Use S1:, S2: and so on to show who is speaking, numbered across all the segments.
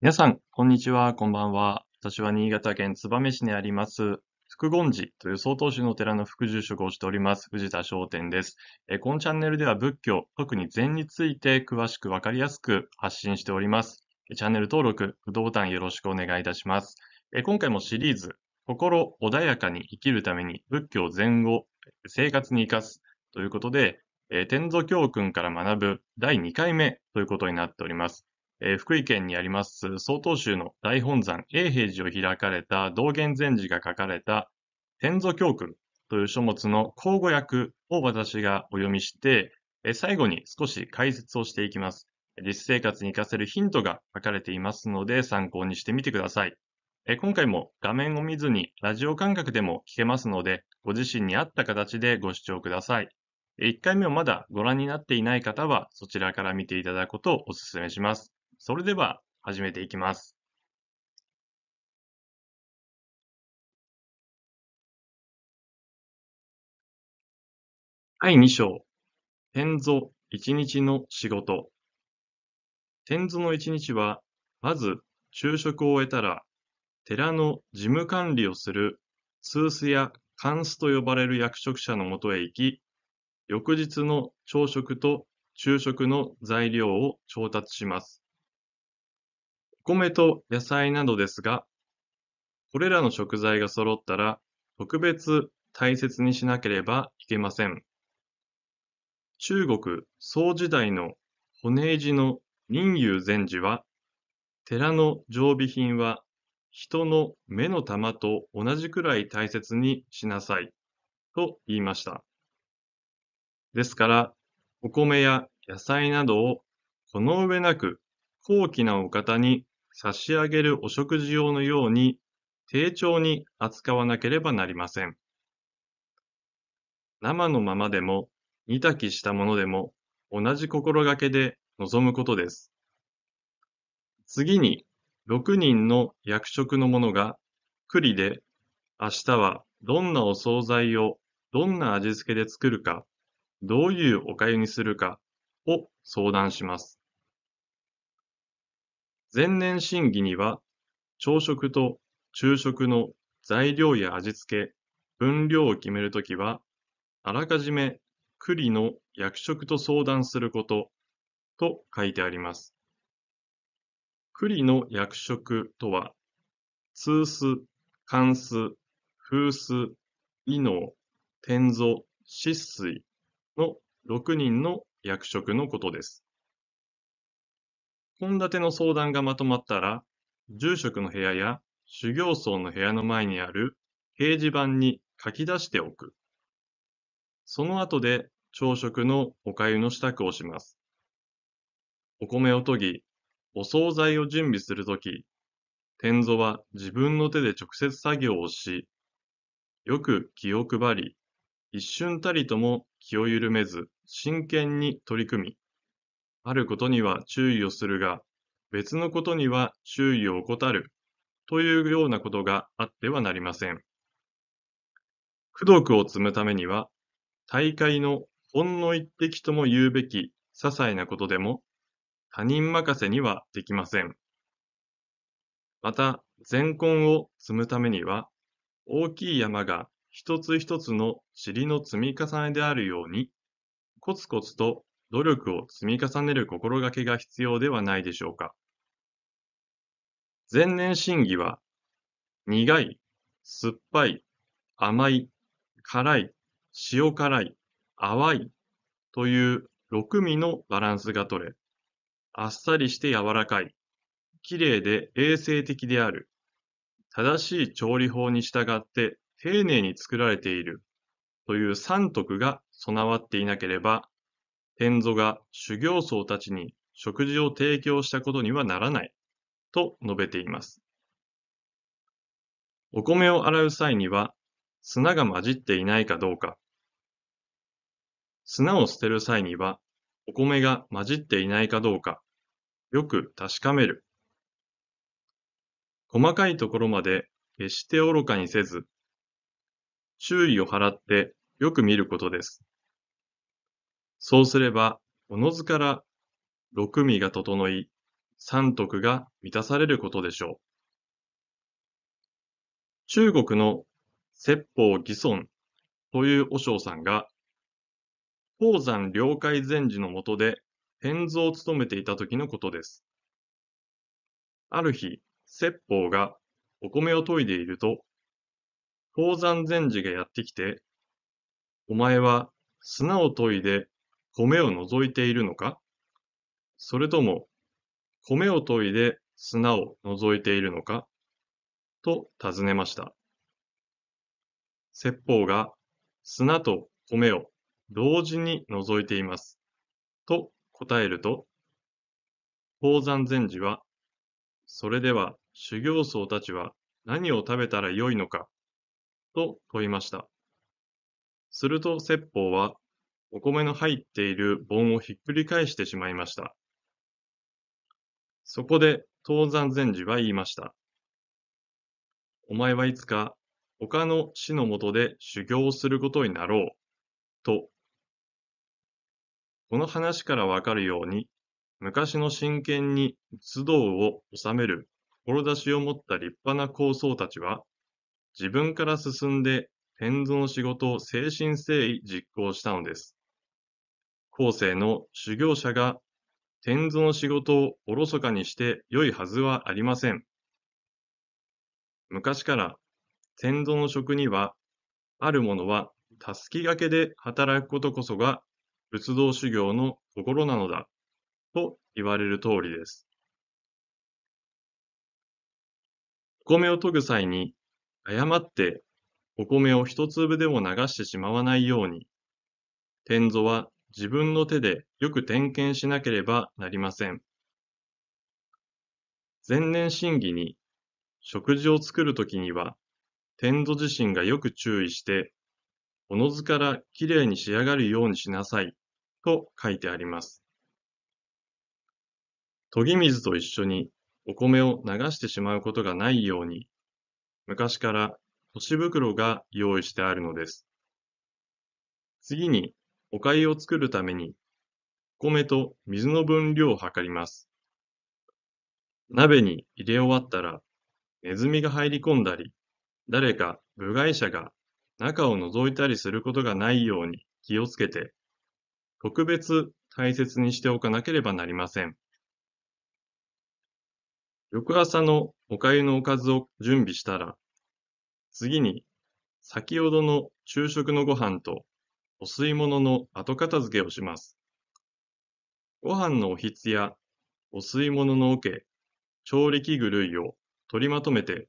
S1: 皆さん、こんにちは、こんばんは。私は新潟県燕市にあります、福言寺という曹洞宗の寺の副住職をしております、藤田商店です。えこのチャンネルでは仏教、特に禅について詳しくわかりやすく発信しております。チャンネル登録、グッボタンよろしくお願いいたします。え今回もシリーズ、心穏やかに生きるために仏教禅を生活に生かすということで、え天祖教訓から学ぶ第2回目ということになっております。えー、福井県にあります曹洞宗の大本山永平寺を開かれた道元禅師が書かれた天祖教訓という書物の口語訳を私がお読みして、えー、最後に少し解説をしていきます。実生活に活かせるヒントが書かれていますので参考にしてみてください。え今回も画面を見ずにラジオ感覚でも聞けますので、ご自身に合った形でご視聴ください。1回目をまだご覧になっていない方は、そちらから見ていただくことをお勧めします。それでは始めていきます。第2章、天祖一日の仕事。天祖の一日は、まず昼食を終えたら、寺の事務管理をする通スやンスと呼ばれる役職者のもとへ行き、翌日の朝食と昼食の材料を調達します。米と野菜などですが、これらの食材が揃ったら特別大切にしなければいけません。中国宋時代の骨維持の仁友禅寺は、寺の常備品は人の目の玉と同じくらい大切にしなさいと言いました。ですから、お米や野菜などをこの上なく高貴なお方に差し上げるお食事用のように、丁重に扱わなければなりません。生のままでも、煮炊きしたものでも、同じ心がけで臨むことです。次に、6人の役職の者が、栗で、明日はどんなお惣菜をどんな味付けで作るか、どういうお粥にするかを相談します。前年審議には、朝食と昼食の材料や味付け、分量を決めるときは、あらかじめ栗の役職と相談することと書いてあります。栗の役職とは、通数、関数、風数、異能、天蔵、失水の6人の役職のことです。献立の相談がまとまったら、住職の部屋や修行僧の部屋の前にある掲示板に書き出しておく。その後で朝食のお粥の支度をします。お米を研ぎ、お惣菜を準備するとき、天祖は自分の手で直接作業をし、よく気を配り、一瞬たりとも気を緩めず真剣に取り組み、あることには注意をするが、別のことには注意を怠るというようなことがあってはなりません。苦毒を積むためには、大会のほんの一滴とも言うべき些細なことでも、他人任せにはできません。また、善根を積むためには、大きい山が一つ一つの尻の積み重ねであるように、コツコツと努力を積み重ねる心がけが必要ではないでしょうか。前年審議は、苦い、酸っぱい、甘い、辛い、塩辛い、淡いという6味のバランスが取れ、あっさりして柔らかい、綺麗で衛生的である、正しい調理法に従って丁寧に作られているという3徳が備わっていなければ、天祖が修行僧たちに食事を提供したことにはならない、と述べています。お米を洗う際には、砂が混じっていないかどうか、砂を捨てる際には、お米が混じっていないかどうか、よく確かめる。細かいところまで決して愚かにせず、注意を払ってよく見ることです。そうすれば、おのずから六味が整い、三徳が満たされることでしょう。中国の説法義尊という和尚さんが、宝山了解禅師のもとで変造を務めていた時のことです。ある日、説法がお米を研いでいると、宝山禅師がやってきて、お前は砂を研いで米を除いているのかそれとも、米を研いで砂を除いているのかと尋ねました。説法が砂と米を同時に除いています。と答えると、宝山禅師は、それでは修行僧たちは何を食べたらよいのかと問いました。すると説法は、お米の入っている盆をひっくり返してしまいました。そこで、東山禅師は言いました。お前はいつか、他の死のもとで修行をすることになろう、と。この話からわかるように、昔の真剣に都道を治める志を持った立派な高僧たちは、自分から進んで天造の仕事を誠心誠意実行したのです。後世の修行者が天蔵の仕事をおろそかにして良いはずはありません。昔から天蔵の職には、あるものはたすきがけで働くことこそが仏道修行の心なのだと言われる通りです。お米を研ぐ際に誤ってお米を一粒でも流してしまわないように、天祖は自分の手でよく点検しなければなりません。前年審議に食事を作るときには、天土自身がよく注意して、おのずからきれいに仕上がるようにしなさいと書いてあります。研ぎ水と一緒にお米を流してしまうことがないように、昔から干し袋が用意してあるのです。次にお粥を作るために、お米と水の分量を測ります。鍋に入れ終わったら、ネズミが入り込んだり、誰か部外者が中を覗いたりすることがないように気をつけて、特別大切にしておかなければなりません。翌朝のお粥のおかずを準備したら、次に先ほどの昼食のご飯とお吸い物の後片付けをします。ご飯のおひつやお吸い物の桶、調理器具類を取りまとめて、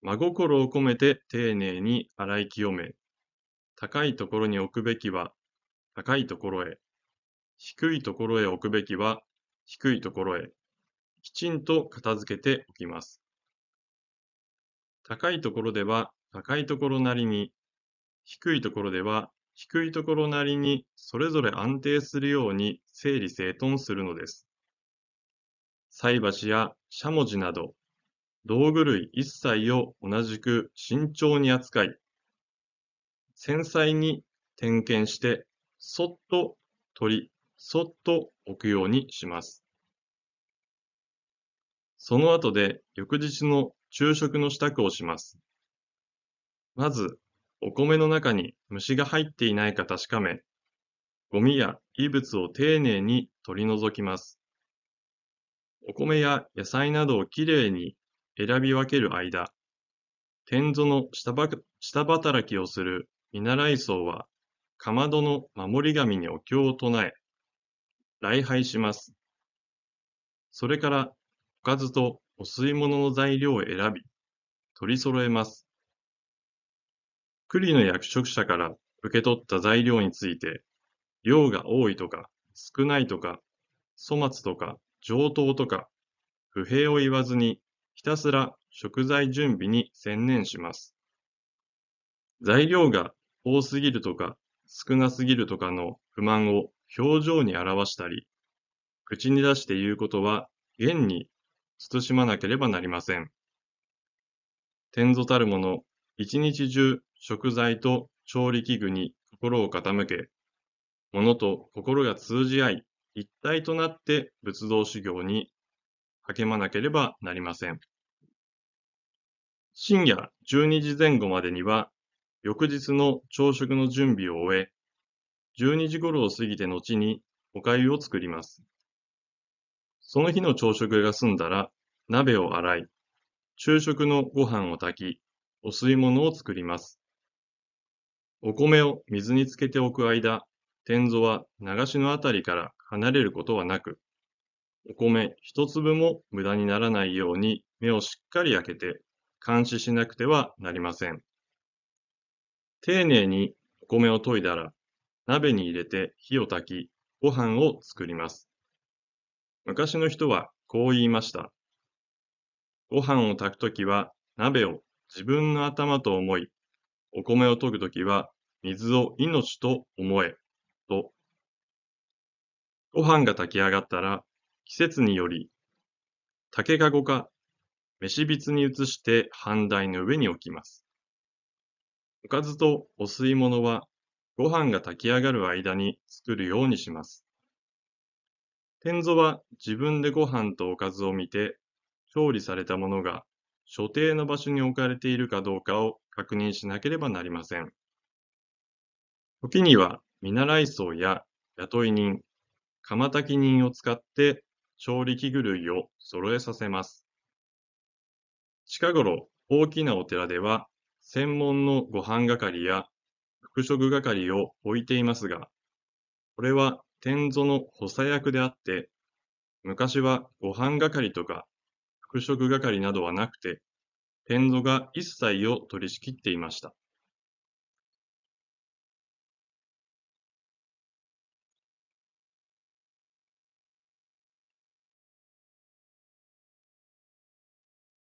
S1: 真心を込めて丁寧に洗い清め、高いところに置くべきは高いところへ、低いところへ置くべきは低いところへ、きちんと片付けておきます。高いところでは高いところなりに、低いところでは低いところなりにそれぞれ安定するように整理整頓するのです。菜箸やしゃもじなど、道具類一切を同じく慎重に扱い、繊細に点検して、そっと取り、そっと置くようにします。その後で翌日の昼食の支度をします。まずお米の中に虫が入っていないか確かめ、ゴミや異物を丁寧に取り除きます。お米や野菜などをきれいに選び分ける間、天祖の下働きをする見習い僧は、かまどの守り神にお経を唱え、礼拝します。それから、おかずとお吸い物の材料を選び、取り揃えます。栗の役職者から受け取った材料について、量が多いとか少ないとか、粗末とか上等とか、不平を言わずにひたすら食材準備に専念します。材料が多すぎるとか少なすぎるとかの不満を表情に表したり、口に出して言うことは現に慎まなければなりません。天祖たるもの、一日中食材と調理器具に心を傾け、物と心が通じ合い、一体となって仏道修行に励まなければなりません。深夜12時前後までには、翌日の朝食の準備を終え、12時頃を過ぎて後にお粥を作ります。その日の朝食が済んだら、鍋を洗い、昼食のご飯を炊き、お吸い物を作ります。お米を水につけておく間、天蔵は流しのあたりから離れることはなく、お米一粒も無駄にならないように目をしっかり開けて監視しなくてはなりません。丁寧にお米を研いだら、鍋に入れて火を焚き、ご飯を作ります。昔の人はこう言いました。ご飯を炊くときは鍋を自分の頭と思いお米を研ぐときは、水を命と思え、と。ご飯が炊き上がったら、季節により、竹かごか、飯筆に移して飯台の上に置きます。おかずとお吸い物は、ご飯が炊き上がる間に作るようにします。天祖は自分でご飯とおかずを見て、調理されたものが所定の場所に置かれているかどうかを確認しなければなりません。時には見習い層や雇い人、釜炊き人を使って調理器具類を揃えさせます。近頃、大きなお寺では専門のご飯係や服飾係を置いていますが、これは天祖の補佐役であって、昔はご飯係とか服食係などはなくて、ペンゾが一切を取り仕切っていました。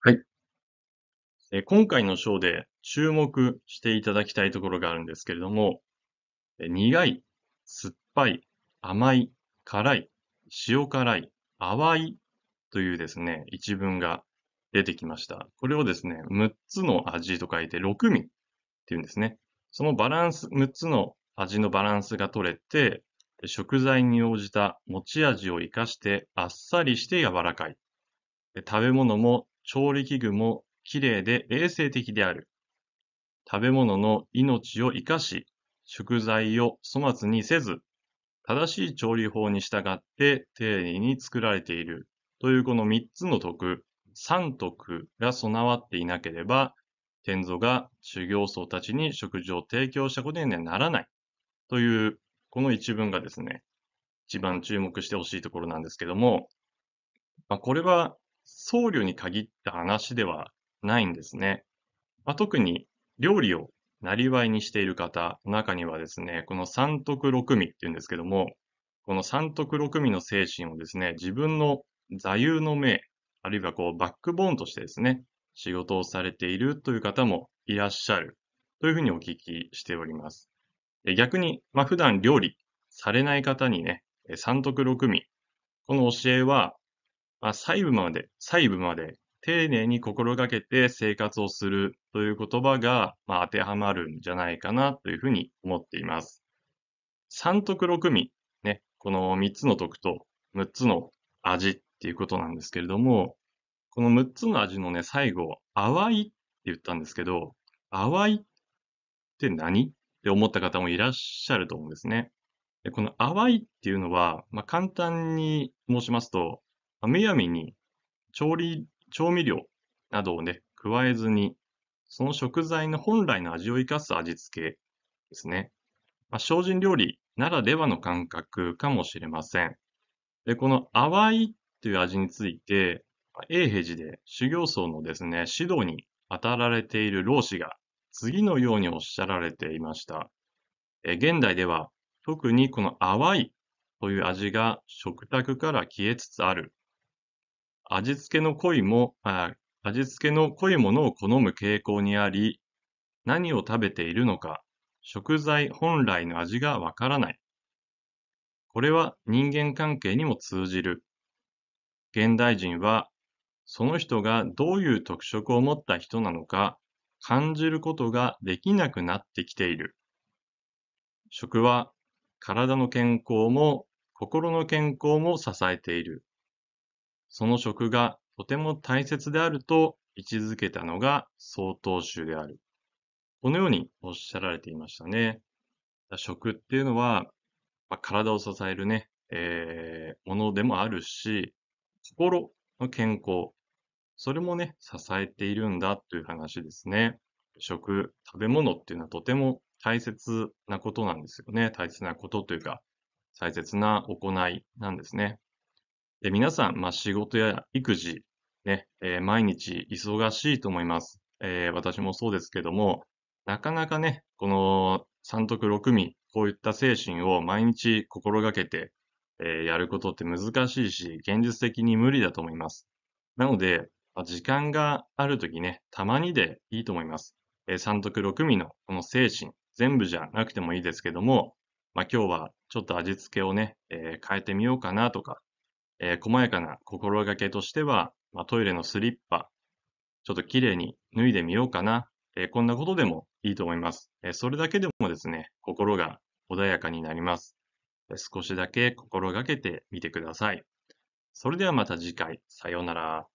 S1: はい。え今回の章で注目していただきたいところがあるんですけれども、え苦い、酸っぱい、甘い、辛い、塩辛い、淡いというですね、一文が出てきました。これをですね、6つの味と書いて6味っていうんですね。そのバランス、6つの味のバランスが取れて、食材に応じた持ち味を活かしてあっさりして柔らかい。食べ物も調理器具も綺麗で衛生的である。食べ物の命を生かし、食材を粗末にせず、正しい調理法に従って丁寧に作られているというこの3つの徳、三徳が備わっていなければ、天祖が修行僧たちに食事を提供したことにはならないという、この一文がですね、一番注目してほしいところなんですけども、まあ、これは僧侶に限った話ではないんですね。まあ、特に料理をなりわいにしている方の中にはですね、この三徳六味っていうんですけども、この三徳六味の精神をですね、自分の座右の銘、あるいはこうバックボーンとしてですね、仕事をされているという方もいらっしゃるというふうにお聞きしております。逆に、まあ、普段料理されない方にね、三徳六味、この教えは、まあ、細部まで、細部まで丁寧に心がけて生活をするという言葉が、まあ、当てはまるんじゃないかなというふうに思っています。三徳六味、ね、この三つの徳と六つの味っていうことなんですけれども、この6つの味のね、最後、淡いって言ったんですけど、淡いって何って思った方もいらっしゃると思うんですね。でこの淡いっていうのは、まあ、簡単に申しますと、むやみに調理、調味料などをね、加えずに、その食材の本来の味を生かす味付けですね。まあ、精進料理ならではの感覚かもしれません。で、この淡いという味について、永平寺で修行僧のですね、指導に当たられている老子が次のようにおっしゃられていました。え現代では特にこの淡いという味が食卓から消えつつある。味付けの濃いも、あ味付けの濃いものを好む傾向にあり、何を食べているのか、食材本来の味がわからない。これは人間関係にも通じる。現代人はその人がどういう特色を持った人なのか感じることができなくなってきている。食は体の健康も心の健康も支えている。その食がとても大切であると位置づけたのが曹洞宗である。このようにおっしゃられていましたね。食っていうのは、まあ、体を支えるね、えー、ものでもあるし、心の健康、それもね、支えているんだという話ですね。食、食べ物っていうのはとても大切なことなんですよね。大切なことというか、大切な行いなんですね。で皆さん、まあ、仕事や育児、ね、えー、毎日忙しいと思います、えー、私もそうですけども、なかなかね、この三徳六味、こういった精神を毎日心がけてえやることって難しいし、現実的に無理だと思います。なので、まあ時間があるときね、たまにでいいと思います。えー、三徳六味のこの精神、全部じゃなくてもいいですけども、まあ、今日はちょっと味付けをね、えー変えてみようかなとか、えー細やかな心がけとしては、まあ、トイレのスリッパ、ちょっと綺麗に脱いでみようかな、えーこんなことでもいいと思います。えーそれだけでもですね、心が穏やかになります。少しだけ心がけてみてください。それではまた次回。さようなら。